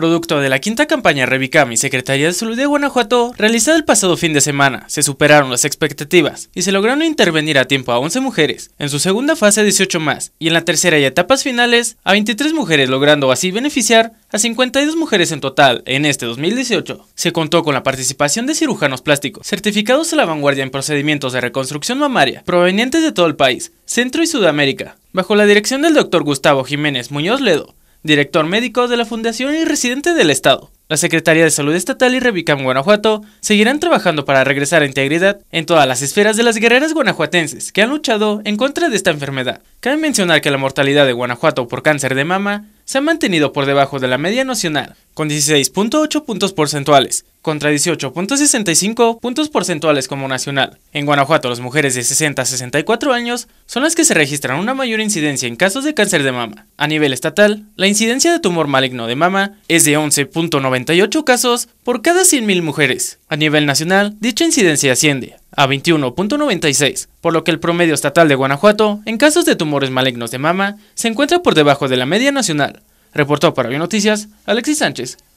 Producto de la quinta campaña Revicami Secretaría de Salud de Guanajuato, realizada el pasado fin de semana, se superaron las expectativas y se lograron intervenir a tiempo a 11 mujeres, en su segunda fase 18 más y en la tercera y etapas finales a 23 mujeres, logrando así beneficiar a 52 mujeres en total en este 2018. Se contó con la participación de cirujanos plásticos, certificados a la vanguardia en procedimientos de reconstrucción mamaria, provenientes de todo el país, Centro y Sudamérica, bajo la dirección del doctor Gustavo Jiménez Muñoz Ledo, director médico de la Fundación y residente del Estado. La Secretaría de Salud Estatal y Revicam Guanajuato seguirán trabajando para regresar a integridad en todas las esferas de las guerreras guanajuatenses que han luchado en contra de esta enfermedad. Cabe mencionar que la mortalidad de Guanajuato por cáncer de mama se ha mantenido por debajo de la media nacional, con 16.8 puntos porcentuales, contra 18.65 puntos porcentuales como nacional. En Guanajuato, las mujeres de 60 a 64 años son las que se registran una mayor incidencia en casos de cáncer de mama. A nivel estatal, la incidencia de tumor maligno de mama es de 11.98 casos por cada 100.000 mujeres. A nivel nacional, dicha incidencia asciende a 21.96, por lo que el promedio estatal de Guanajuato en casos de tumores malignos de mama se encuentra por debajo de la media nacional. Reportó para Bionoticias, Noticias Alexis Sánchez.